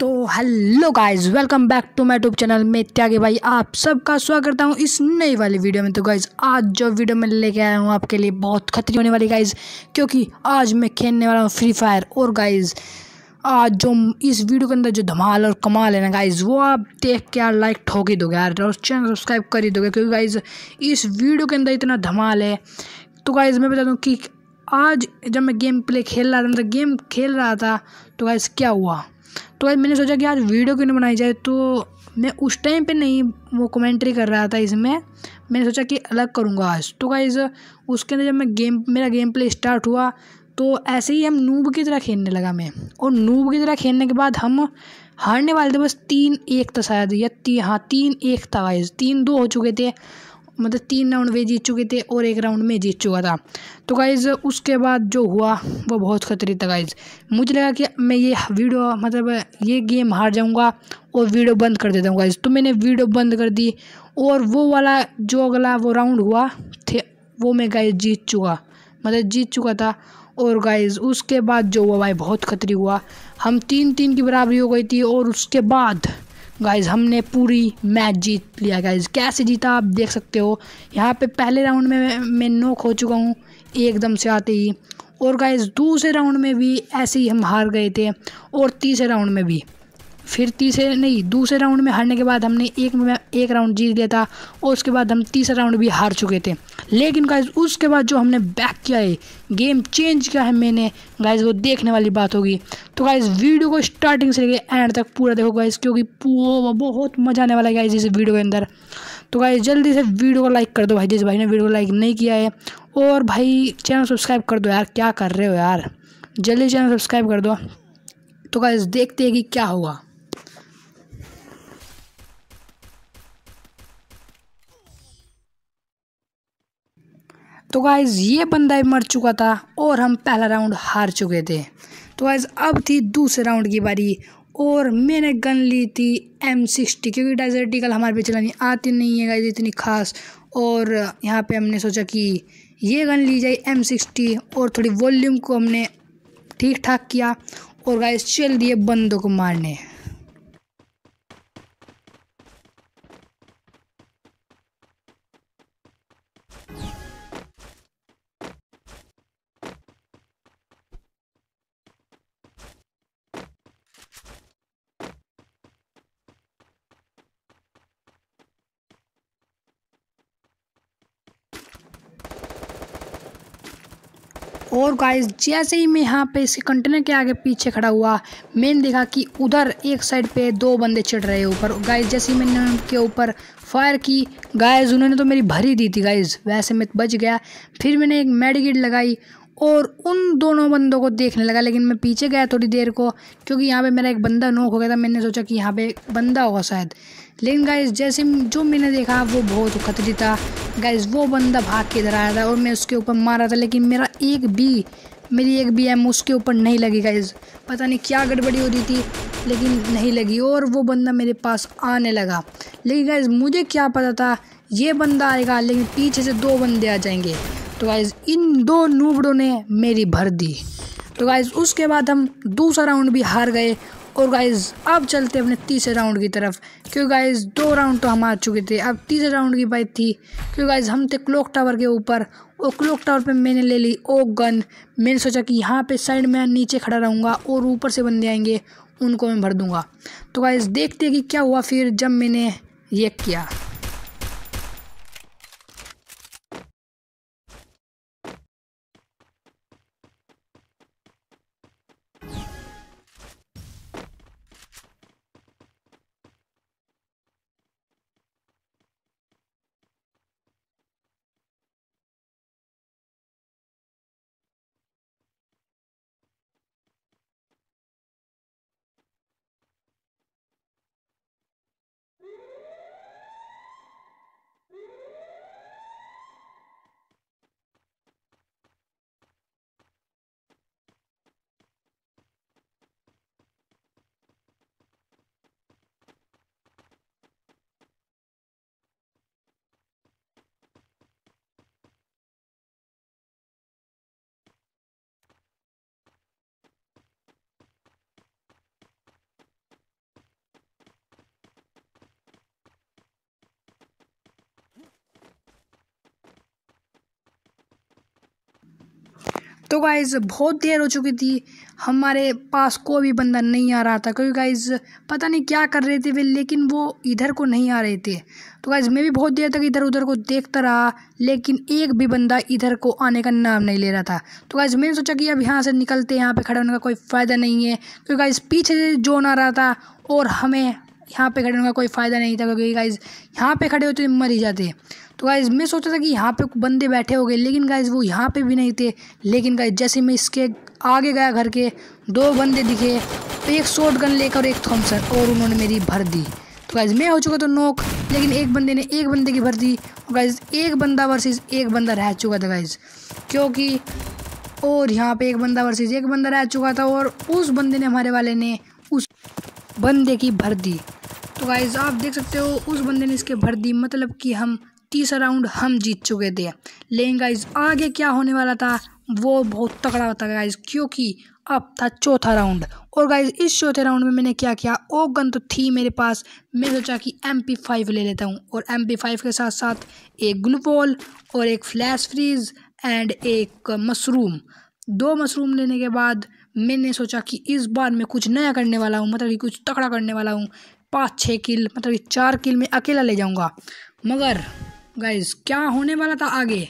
तो hello guys welcome back to my tube channel में त्यागी भाई आप सबका स्वागत करता हूँ इस नई वाली वीडियो में तो गाइस आज जो वीडियो मैं लेके आया हूँ आपके लिए बहुत खतरी होने वाली गाइस क्योंकि आज मैं खेलने वाला हूँ फ्री फायर और गाइस आज जो इस वीडियो के अंदर जो धमाल और कमाल है ना गाइज वो आप देख के यार लाइक ठोक ही दोगे यार और चैनल सब्सक्राइब कर ही दोगे क्योंकि गाइज इस वीडियो के अंदर इतना धमाल है तो गाइज मैं बता दूँ कि आज जब मैं गेम प्ले खेल रहा था मतलब गेम खेल रहा था तो गाइज क्या हुआ तो मैंने सोचा कि आज वीडियो क्यों नहीं बनाई जाए तो मैं उस टाइम पे नहीं वो कमेंट्री कर रहा था इसमें मैंने सोचा कि अलग करूँगा आज तो गाइज उसके अंदर जब मैं गेम मेरा गेम प्ले स्टार्ट हुआ तो ऐसे ही हम नूब की तरह खेलने लगा मैं और नूब की तरह खेलने के बाद हम हारने वाले थे बस तीन एक था शायद या ती हाँ तीन एक था गाइज तीन दो हो चुके थे मतलब तीन राउंड वे जीत चुके थे और एक राउंड में जीत चुका था तो गाइज़ उसके बाद जो हुआ वो बहुत खतरे था गाइज़ मुझे लगा कि मैं ये वीडियो मतलब ये गेम हार जाऊँगा और वीडियो बंद कर देता हूँ गाइज़ तो मैंने वीडियो बंद कर दी और वो वाला जो अगला वो राउंड हुआ थे वो मैं गाइज जीत चुका मतलब जीत चुका था और गाइज उसके बाद जो हुआ भाई बहुत खतरी हुआ हम तीन तीन की बराबरी हो गई थी और उसके बाद गाइज़ हमने पूरी मैच जीत लिया गाइज़ कैसे जीता आप देख सकते हो यहाँ पे पहले राउंड में मैं नोक हो चुका हूँ एकदम से आते ही और गाइज़ दूसरे राउंड में भी ऐसे ही हम हार गए थे और तीसरे राउंड में भी फिर तीसरे नहीं दूसरे राउंड में हारने के बाद हमने एक में एक राउंड जीत लिया था और उसके बाद हम तीसरा राउंड भी हार चुके थे लेकिन गाइज उसके बाद जो हमने बैक किया है गेम चेंज किया है मैंने गाइज वो देखने वाली बात होगी तो गाइज वीडियो को स्टार्टिंग से लेकर एंड तक पूरा देखो गाइज क्योंकि बहुत मज़ा आने वाला गाइज इस वीडियो के अंदर तो गाइज जल्दी से वीडियो को लाइक कर दो भाई जिस भाई ने वीडियो को लाइक नहीं किया है और भाई चैनल सब्सक्राइब कर दो यार क्या कर रहे हो यार जल्दी चैनल सब्सक्राइब कर दो तो गाइज देखते हैं कि क्या होगा तो गाइज़ ये बंदा भी मर चुका था और हम पहला राउंड हार चुके थे तो गाइज़ अब थी दूसरे राउंड की बारी और मैंने गन ली थी एम सिक्सटी क्योंकि डाइजर्टिकल हमारे पे चलानी आती नहीं है गाइज इतनी खास और यहाँ पे हमने सोचा कि ये गन ली जाए एम सिक्सटी और थोड़ी वॉल्यूम को हमने ठीक ठाक किया और गाइज चल दिए बंदों को मारने और गाइस जैसे ही मैं यहाँ पे इस कंटेनर के आगे पीछे खड़ा हुआ मैंने देखा कि उधर एक साइड पे दो बंदे चढ़ रहे ऊपर गाइस जैसे ही मैंने उनके ऊपर फायर की गाइस उन्होंने तो मेरी भरी दी थी गाइस वैसे मैं बच गया फिर मैंने एक मेडिकेट लगाई और उन दोनों बंदों को देखने लगा लेकिन मैं पीछे गया थोड़ी देर को क्योंकि यहाँ पर मेरा एक बंदा नोक हो गया था मैंने सोचा कि यहाँ पर बंदा होगा शायद लेकिन गाइस जैसे जो मैंने देखा वो बहुत खतरी था गैस वो बंदा भाग के इधर आया था और मैं उसके ऊपर मारा था लेकिन मेरा एक भी मेरी एक बी एम उसके ऊपर नहीं लगी गाइज पता नहीं क्या गड़बड़ी हो रही थी लेकिन नहीं लगी और वो बंदा मेरे पास आने लगा लेकिन गाइज मुझे क्या पता था ये बंदा आएगा लेकिन पीछे से दो बंदे आ जाएंगे तो गाइज इन दो नूबड़ों ने मेरी भर दी तो गाइज उसके बाद हम दूसरा राउंड भी हार गए और गाइज अब चलते अपने तीसरे राउंड की तरफ क्यों गाइज दो राउंड तो हम आ चुके थे अब तीसरे राउंड की बाइक थी क्यों गाइज हम थे क्लॉक टावर के ऊपर और क्लॉक टावर पे मैंने ले ली ओ गन मैंने सोचा कि यहाँ पे साइड में नीचे खड़ा रहूँगा और ऊपर से बंदे आएंगे उनको मैं भर दूँगा तो गाइज देखते कि क्या हुआ फिर जब मैंने ये किया तो गाइज बहुत देर हो चुकी थी हमारे पास कोई भी बंदा नहीं आ रहा था क्योंकि गाइज पता नहीं क्या कर रहे थे वे लेकिन वो इधर को नहीं आ रहे थे तो गाइज मैं भी बहुत देर तक इधर उधर को देखता रहा लेकिन एक भी बंदा इधर को आने का नाम नहीं ले रहा था तो गाइज मैंने सोचा कि अब यहाँ से निकलते यहाँ पर खड़े होने का कोई फ़ायदा नहीं है क्योंकि गाइज पीछे से जोन आ रहा था और हमें यहाँ पे खड़े होने का कोई फ़ायदा नहीं था क्योंकि गाइज़ यहाँ पे खड़े होते तो मर ही जाते तो गाइज़ मैं सोचता था कि यहाँ पे बंदे बैठे हो गए लेकिन गाइज़ वो यहाँ पे भी नहीं थे लेकिन गाइज़ जैसे मैं इसके आगे गया घर के दो बंदे दिखे तो एक शॉर्ट गन लेकर एक थॉमसन और उन्होंने मेरी भर दी तो गाइज़ मैं हो चुका था नोक लेकिन एक बंदे ने एक बंदे की भर दी गाइज़ एक बंदा वर्सेज एक बंदा रह चुका था गाइज़ क्योंकि और यहाँ पे एक बंदा वर्सेज एक बंदा रह चुका था और उस बंदे ने हमारे वाले ने उस बंदे की भर दी तो गाइज आप देख सकते हो उस बंदे ने इसके भर दी मतलब कि हम तीसरा राउंड हम जीत चुके थे लेकिन गाइज आगे क्या होने वाला था वो बहुत तगड़ा होता गाइज क्योंकि अब था चौथा राउंड और गाइज इस चौथे राउंड में मैंने क्या किया ओ गन तो थी मेरे पास मैं सोचा कि एम पी फाइव ले लेता हूँ और एम पी फाइव के साथ साथ एक ग्लूकोल और एक फ्लैश फ्रीज एंड एक मशरूम दो मशरूम लेने के बाद मैंने सोचा कि इस बार मैं कुछ नया करने वाला हूँ मतलब कि कुछ तकड़ा करने वाला हूँ पाँच छः किल मतलब कि चार किल में अकेला ले जाऊँगा मगर गाइज क्या होने वाला था आगे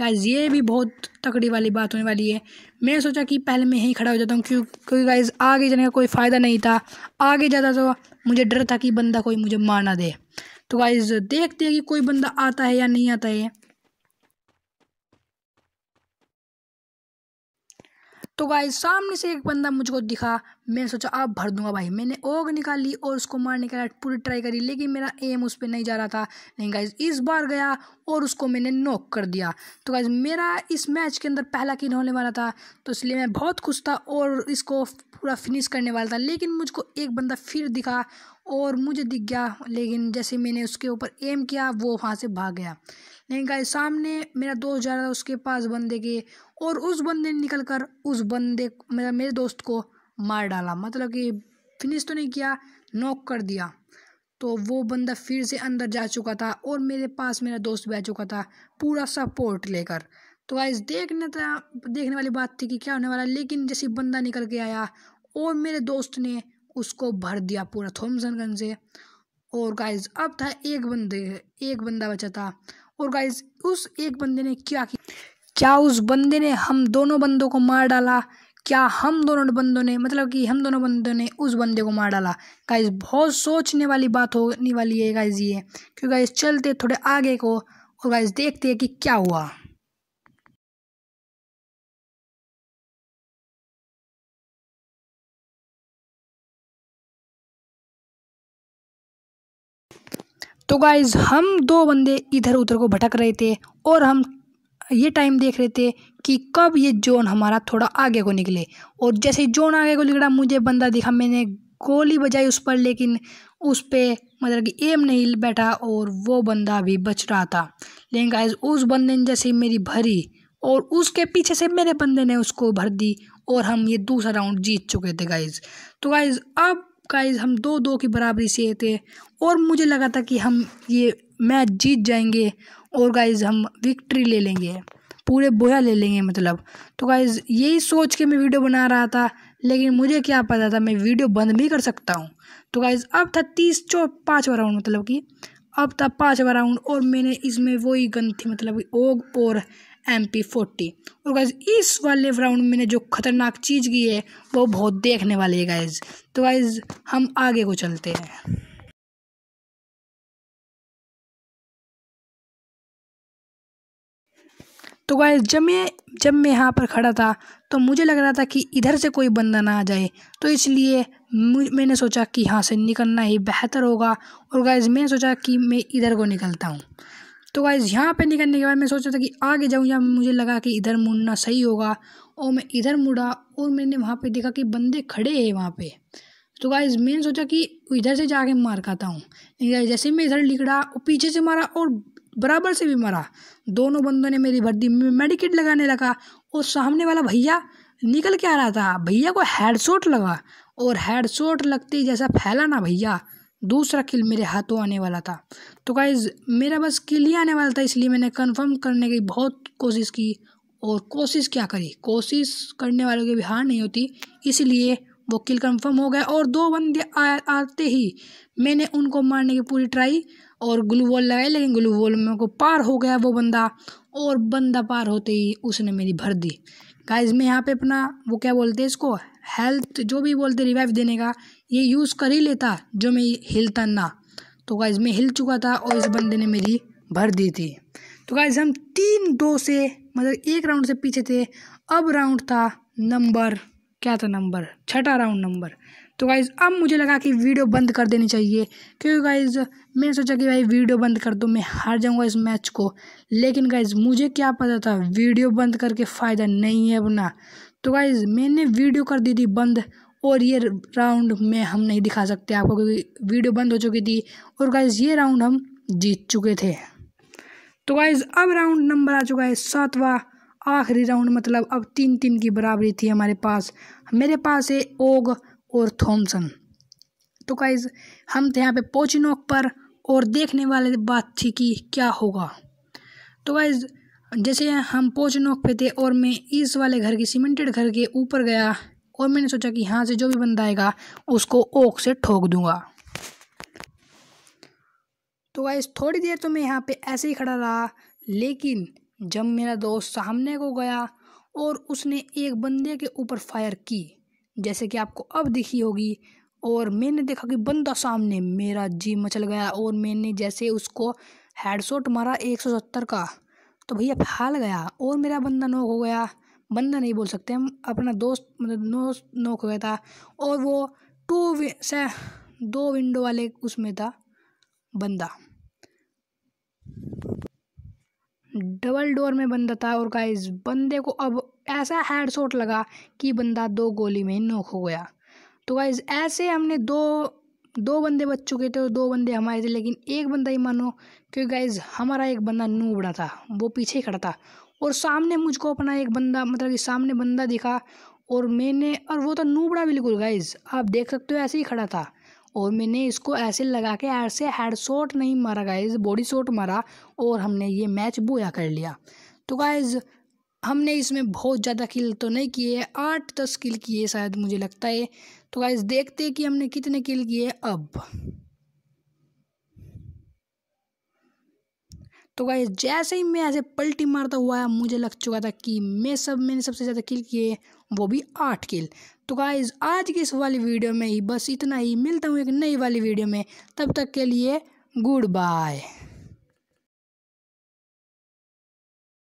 गाइज ये भी बहुत तकड़ी वाली बात होने वाली है मैं सोचा कि पहले मैं ही खड़ा हो जाता हूँ क्यों क्योंकि गाइज आगे जाने का कोई फ़ायदा नहीं था आगे जाता तो मुझे डर था कि बंदा कोई मुझे मार ना दे तो गाइज देखते हैं कि कोई बंदा आता है या नहीं आता है तो गाय सामने से एक बंदा मुझको दिखा मैंने सोचा आप भर दूंगा भाई मैंने ओग निकाली और उसको मारने लिए पूरी ट्राई करी लेकिन मेरा एम उस पर नहीं जा रहा था नहीं गाइज इस बार गया और उसको मैंने नॉक कर दिया तो गाइज मेरा इस मैच के अंदर पहला किन होने वाला था तो इसलिए मैं बहुत खुश था और इसको पूरा फिनिश करने वाला था लेकिन मुझको एक बंदा फिर दिखा और मुझे दिख गया लेकिन जैसे मैंने उसके ऊपर एम किया वो वहाँ से भाग गया लेकिन गाइस सामने मेरा दोस्त जा रहा था उसके पास बंदे के और उस बंदे ने निकल कर उस बंदे मेरा मेरे दोस्त को मार डाला मतलब कि फिनिश तो नहीं किया नॉक कर दिया तो वो बंदा फिर से अंदर जा चुका था और मेरे पास मेरा दोस्त बह चुका था पूरा सपोर्ट लेकर तो गाइस देखने था देखने वाली बात थी कि क्या होने वाला लेकिन जैसे बंदा निकल के आया और मेरे दोस्त ने उसको भर दिया पूरा थॉमसन गन से और गाइज अब था एक बंदे एक बंदा बचा था और गाइज उस एक बंदे ने क्या किया क्या उस बंदे ने हम दोनों बंदों को मार डाला क्या हम दोनों बंदों ने मतलब कि हम दोनों बंदों ने उस बंदे को मार डाला गाइज बहुत सोचने वाली बात होने वाली है गाइज ये क्योंकि गाइज चलते थोड़े आगे को और गाइज देखते हैं कि क्या हुआ तो गाइज़ हम दो बंदे इधर उधर को भटक रहे थे और हम ये टाइम देख रहे थे कि कब ये जोन हमारा थोड़ा आगे को निकले और जैसे ही जोन आगे को निकला मुझे बंदा दिखा मैंने गोली बजाई उस पर लेकिन उस पर मतलब कि एम नहीं बैठा और वो बंदा भी बच रहा था लेकिन गाइज उस बंदे ने जैसे मेरी भरी और उसके पीछे से मेरे बंदे ने उसको भर दी और हम ये दूसरा राउंड जीत चुके थे गाइज तो गाइज अब गाइज हम दो दो की बराबरी से थे और मुझे लगा था कि हम ये मैच जीत जाएंगे और गाइज हम विक्ट्री ले लेंगे पूरे बोया ले लेंगे मतलब तो गाइज यही सोच के मैं वीडियो बना रहा था लेकिन मुझे क्या पता था मैं वीडियो बंद भी कर सकता हूँ तो गाइज अब था तीस चौ पाँचवा राउंड मतलब कि अब था पाँचवा राउंड और मैंने इसमें वही गन थी मतलब ओग और एम पी फोर्टी और गैज इस वाले राउंड में जो ख़तरनाक चीज़ की है वो बहुत देखने वाली है गैज तो गाइज हम आगे को चलते हैं तो गाय जब मैं जब मैं यहाँ पर खड़ा था तो मुझे लग रहा था कि इधर से कोई बंदा ना आ जाए तो इसलिए मैंने सोचा कि यहाँ से निकलना ही बेहतर होगा और गाइज मैंने सोचा कि मैं इधर को निकलता हूँ तो गाइज़ यहाँ पे निकलने के बाद मैं सोचा था कि आगे जाऊँ या मुझे लगा कि इधर मुड़ना सही होगा और मैं इधर मुड़ा और मैंने वहाँ पे देखा कि बंदे खड़े हैं वहाँ पे तो गाइज़ मैंने सोचा कि इधर से जाके मार खाता हूँ जैसे मैं इधर लिखड़ा और पीछे से मारा और बराबर से भी मारा दोनों बंदों ने मेरी भर्ती मेडिकेट लगाने लगा और सामने वाला भैया निकल के आ रहा था भैया को हेडशॉट लगा और हेडशॉट लगते ही जैसा फैला ना भैया दूसरा किल मेरे हाथों आने वाला था तो गाइज़ मेरा बस किल ही आने वाला था इसलिए मैंने कंफर्म करने की बहुत कोशिश की और कोशिश क्या करी कोशिश करने वालों की भी हार नहीं होती इसलिए वो किल कंफर्म हो गया और दो बंदे आ, आते ही मैंने उनको मारने की पूरी ट्राई और ग्लू वॉल लगाई लेकिन ग्लू वॉल में को पार हो गया वो बंदा और बंदा पार होते ही उसने मेरी भर दी गाइज मैं यहाँ पे अपना वो क्या बोलते हैं इसको हेल्थ जो भी बोलते रिवाइव देने का ये यूज़ कर ही लेता जो मैं हिलता ना तो गाइज़ मैं हिल चुका था और इस बंदे ने मेरी भर दी थी तो गाइज़ हम तीन दो से मतलब एक राउंड से पीछे थे अब राउंड था नंबर क्या था नंबर छठा राउंड नंबर तो गाइज़ अब मुझे लगा कि वीडियो बंद कर देनी चाहिए क्योंकि गाइज़ मैंने सोचा कि भाई वीडियो बंद कर दो मैं हार जाऊंगा इस मैच को लेकिन गाइज़ मुझे क्या पता था वीडियो बंद करके फ़ायदा नहीं है अपना तो गाइज़ मैंने वीडियो कर दी थी बंद और ये राउंड में हम नहीं दिखा सकते आपको क्योंकि वीडियो बंद हो चुकी थी और गाइज ये राउंड हम जीत चुके थे तो गाइज अब राउंड नंबर आ चुका है सातवां आखिरी राउंड मतलब अब तीन तीन की बराबरी थी हमारे पास मेरे पास है ओग और थॉमसन तो गाइज हम थे यहाँ पे पोचिनोक पर और देखने वाले बात थी कि क्या होगा तो गाइज जैसे हम पोचिनोक पे थे और मैं इस वाले घर की सीमेंटेड घर के ऊपर गया और मैंने सोचा कि यहाँ से जो भी बंदा आएगा उसको ओक से ठोक दूंगा तो गाइस थोड़ी देर तो मैं यहाँ पे ऐसे ही खड़ा रहा लेकिन जब मेरा दोस्त सामने को गया और उसने एक बंदे के ऊपर फायर की जैसे कि आपको अब दिखी होगी और मैंने देखा कि बंदा सामने मेरा जी मचल गया और मैंने जैसे उसको हेडशॉट मारा 170 का तो भैया फैल गया और मेरा बंदा नोक हो गया बंदा नहीं बोल सकते हम अपना दोस्त मतलब नो नो हो गया था और वो टू से दो विंडो वाले उसमें था बंदा डबल डोर में बंदा था और गाइस बंदे को अब ऐसा हेड शॉट लगा कि बंदा दो गोली में नोक हो गया तो गाइज ऐसे हमने दो दो बंदे बच चुके थे और दो बंदे हमारे थे लेकिन एक बंदा ही मानो क्योंकि गाइज हमारा एक बंदा नूबड़ा था वो पीछे खड़ा था और सामने मुझको अपना एक बंदा मतलब कि सामने बंदा दिखा और मैंने और वो तो नूबड़ा बिल्कुल गाइज आप देख सकते हो ऐसे ही खड़ा था और मैंने इसको ऐसे लगा के ऐसे हेड शॉट नहीं मारा गाइज बॉडी शॉट मारा और हमने ये मैच बोया कर लिया तो गाइज हमने इसमें बहुत ज़्यादा किल तो नहीं किए आठ दस किल किए शायद मुझे लगता है तो गाइज देखते कि हमने कितने किल किए अब तो गाय जैसे ही मैं ऐसे पलटी मारता हुआ मुझे लग चुका था कि मैं सब मैंने सबसे ज़्यादा किल किए वो भी आठ किल तो गाइस आज की इस वाली वीडियो में ही बस इतना ही मिलता हूँ एक नई वाली वीडियो में तब तक के लिए गुड बाय